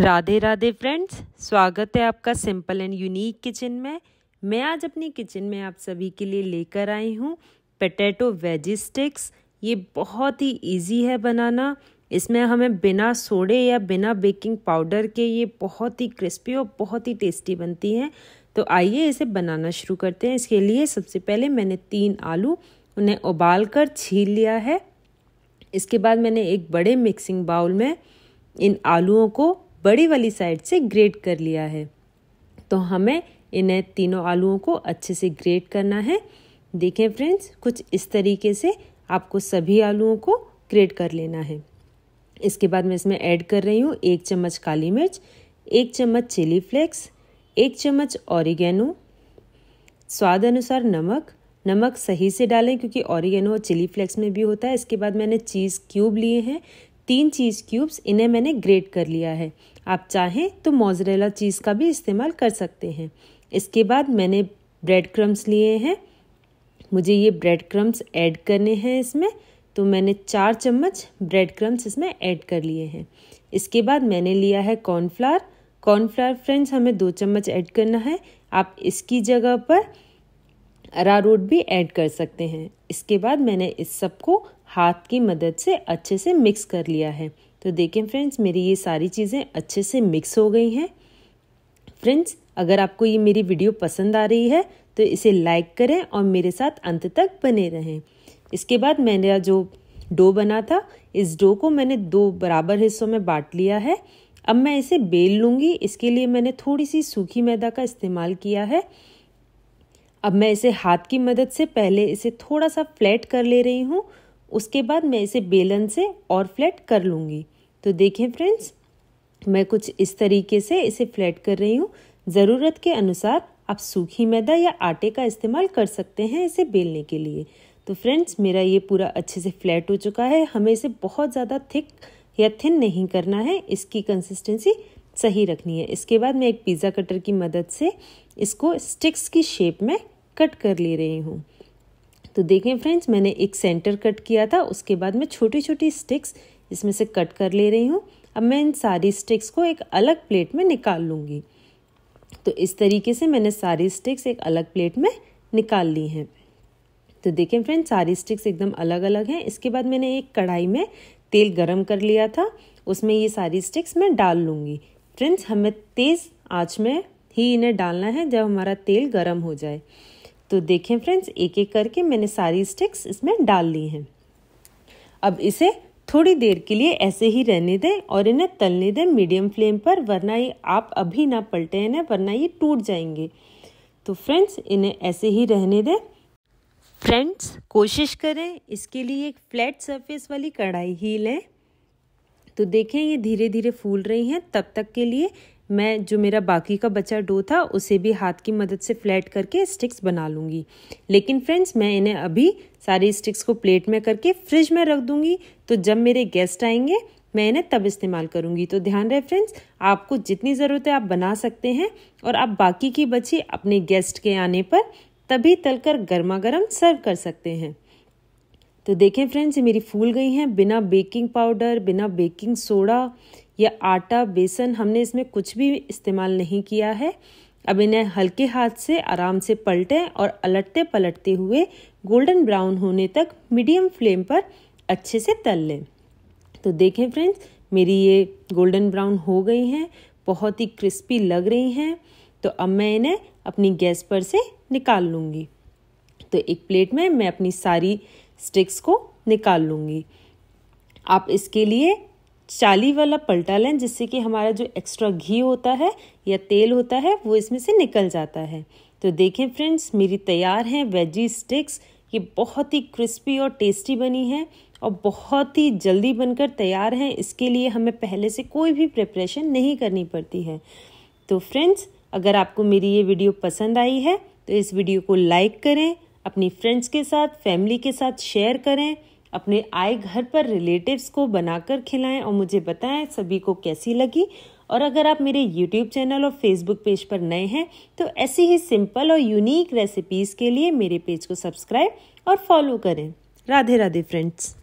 Radhe Radhe friends स्वागत है आपका सिंपल एंड यूनिक किचन में मैं आज अपनी किचन में आप सभी के लिए लेकर आई हूँ पटेटो वेजी स्टिक्स ये बहुत ही इजी है बनाना इसमें हमें बिना सोडे या बिना बेकिंग पाउडर के ये बहुत ही क्रिस्पी और बहुत ही टेस्टी बनती हैं तो आइए इसे बनाना शुरू करते हैं इसके लिए सबसे पहले मैंने तीन आलू उन्हें उबाल कर छील लिया है इसके बाद मैंने एक बड़े मिक्सिंग बाउल में इन आलूओं को बड़ी वाली साइड से ग्रेट कर लिया है तो हमें इन्हें तीनों आलूओं को अच्छे से ग्रेट करना है देखें फ्रेंड्स कुछ इस तरीके से आपको सभी आलूओं को ग्रेट कर लेना है इसके बाद मैं इसमें ऐड कर रही हूँ एक चम्मच काली मिर्च एक चम्मच चिली फ्लेक्स एक चम्मच ऑरिगेनो स्वाद अनुसार नमक नमक सही से डालें क्योंकि ऑरिगेनो और चिली फ्लेक्स में भी होता है इसके बाद मैंने चीज़ क्यूब लिए हैं तीन चीज़ क्यूब्स इन्हें मैंने ग्रेट कर लिया है आप चाहें तो मोजरेला चीज़ का भी इस्तेमाल कर सकते हैं इसके बाद मैंने ब्रेड क्रम्स लिए हैं मुझे ये ब्रेड क्रम्स ऐड करने हैं इसमें तो मैंने चार चम्मच ब्रेड क्रम्स इसमें ऐड कर लिए हैं इसके बाद मैंने लिया है कॉर्नफ्लावर कॉर्नफ्लावर फ्रेंड्स हमें दो चम्मच ऐड करना है आप इसकी जगह पर अरारोट भी ऐड कर सकते हैं इसके बाद मैंने इस सबको हाथ की मदद से अच्छे से मिक्स कर लिया है तो देखें फ्रेंड्स मेरी ये सारी चीज़ें अच्छे से मिक्स हो गई हैं फ्रेंड्स अगर आपको ये मेरी वीडियो पसंद आ रही है तो इसे लाइक करें और मेरे साथ अंत तक बने रहें इसके बाद मैंने जो डो बना था इस डो को मैंने दो बराबर हिस्सों में बांट लिया है अब मैं इसे बेल लूँगी इसके लिए मैंने थोड़ी सी सूखी मैदा का इस्तेमाल किया है अब मैं इसे हाथ की मदद से पहले इसे थोड़ा सा फ्लैट कर ले रही हूँ उसके बाद मैं इसे बेलन से और फ्लैट कर लूँगी तो देखें फ्रेंड्स मैं कुछ इस तरीके से इसे फ्लैट कर रही हूँ ज़रूरत के अनुसार आप सूखी मैदा या आटे का इस्तेमाल कर सकते हैं इसे बेलने के लिए तो फ्रेंड्स मेरा ये पूरा अच्छे से फ्लैट हो चुका है हमें इसे बहुत ज़्यादा थिक या थिन नहीं करना है इसकी कंसिस्टेंसी सही रखनी है इसके बाद मैं एक पिज़्ज़ा कटर की मदद से इसको स्टिक्स की शेप में कट कर ले रही हूँ तो देखें फ्रेंड्स मैंने एक सेंटर कट किया था उसके बाद मैं छोटी छोटी स्टिक्स इसमें से कट कर ले रही हूँ अब मैं इन सारी स्टिक्स को एक अलग प्लेट में निकाल लूँगी तो इस तरीके से मैंने सारी स्टिक्स एक अलग प्लेट में निकाल ली हैं तो देखें फ्रेंड्स सारी स्टिक्स एकदम अलग अलग हैं इसके बाद मैंने एक कढ़ाई में तेल गरम कर लिया था उसमें ये सारी स्टिक्स मैं डाल लूँगी फ्रेंड्स हमें तेज़ आँच में ही इन्हें डालना है जब हमारा तेल गरम हो जाए तो देखें फ्रेंड्स एक एक करके मैंने सारी स्टिक्स इसमें डाल ली हैं अब इसे थोड़ी देर के लिए ऐसे ही रहने दें और इन्हें तलने दें मीडियम फ्लेम पर वरना ये आप अभी ना पलटें इन्हें वरना ये टूट जाएंगे तो फ्रेंड्स इन्हें ऐसे ही रहने दें फ्रेंड्स कोशिश करें इसके लिए एक फ्लैट सरफेस वाली कढ़ाई ही लें तो देखें ये धीरे धीरे फूल रही हैं तब तक के लिए मैं जो मेरा बाकी का बचा डो था उसे भी हाथ की मदद से फ्लैट करके स्टिक्स बना लूँगी लेकिन फ्रेंड्स मैं इन्हें अभी सारी स्टिक्स को प्लेट में करके फ्रिज में रख दूँगी तो जब मेरे गेस्ट आएंगे मैं इन्हें तब इस्तेमाल करूँगी तो ध्यान रहे फ्रेंड्स आपको जितनी ज़रूरत है आप बना सकते हैं और आप बाकी की बची अपने गेस्ट के आने पर तभी तल कर गर्मा गर्म सर्व कर सकते हैं तो देखें फ्रेंड्स ये मेरी फूल गई हैं बिना बेकिंग पाउडर बिना बेकिंग सोडा या आटा बेसन हमने इसमें कुछ भी इस्तेमाल नहीं किया है अब इन्हें हल्के हाथ से आराम से पलटें और अलटते पलटते हुए गोल्डन ब्राउन होने तक मीडियम फ्लेम पर अच्छे से तल लें तो देखें फ्रेंड्स मेरी ये गोल्डन ब्राउन हो गई हैं बहुत ही क्रिस्पी लग रही हैं तो अब मैं इन्हें अपनी गैस पर से निकाल लूँगी तो एक प्लेट में मैं अपनी सारी स्टिक्स को निकाल लूँगी आप इसके लिए चाली वाला पलटा लें जिससे कि हमारा जो एक्स्ट्रा घी होता है या तेल होता है वो इसमें से निकल जाता है तो देखें फ्रेंड्स मेरी तैयार हैं वेजी स्टिक्स ये बहुत ही क्रिस्पी और टेस्टी बनी है और बहुत ही जल्दी बनकर तैयार हैं इसके लिए हमें पहले से कोई भी प्रिपरेशन नहीं करनी पड़ती है तो फ्रेंड्स अगर आपको मेरी ये वीडियो पसंद आई है तो इस वीडियो को लाइक करें अपनी फ्रेंड्स के साथ फैमिली के साथ शेयर करें अपने आए घर पर रिलेटिव्स को बनाकर खिलाएं और मुझे बताएं सभी को कैसी लगी और अगर आप मेरे YouTube चैनल और Facebook पेज पर नए हैं तो ऐसी ही सिंपल और यूनिक रेसिपीज़ के लिए मेरे पेज को सब्सक्राइब और फॉलो करें राधे राधे फ्रेंड्स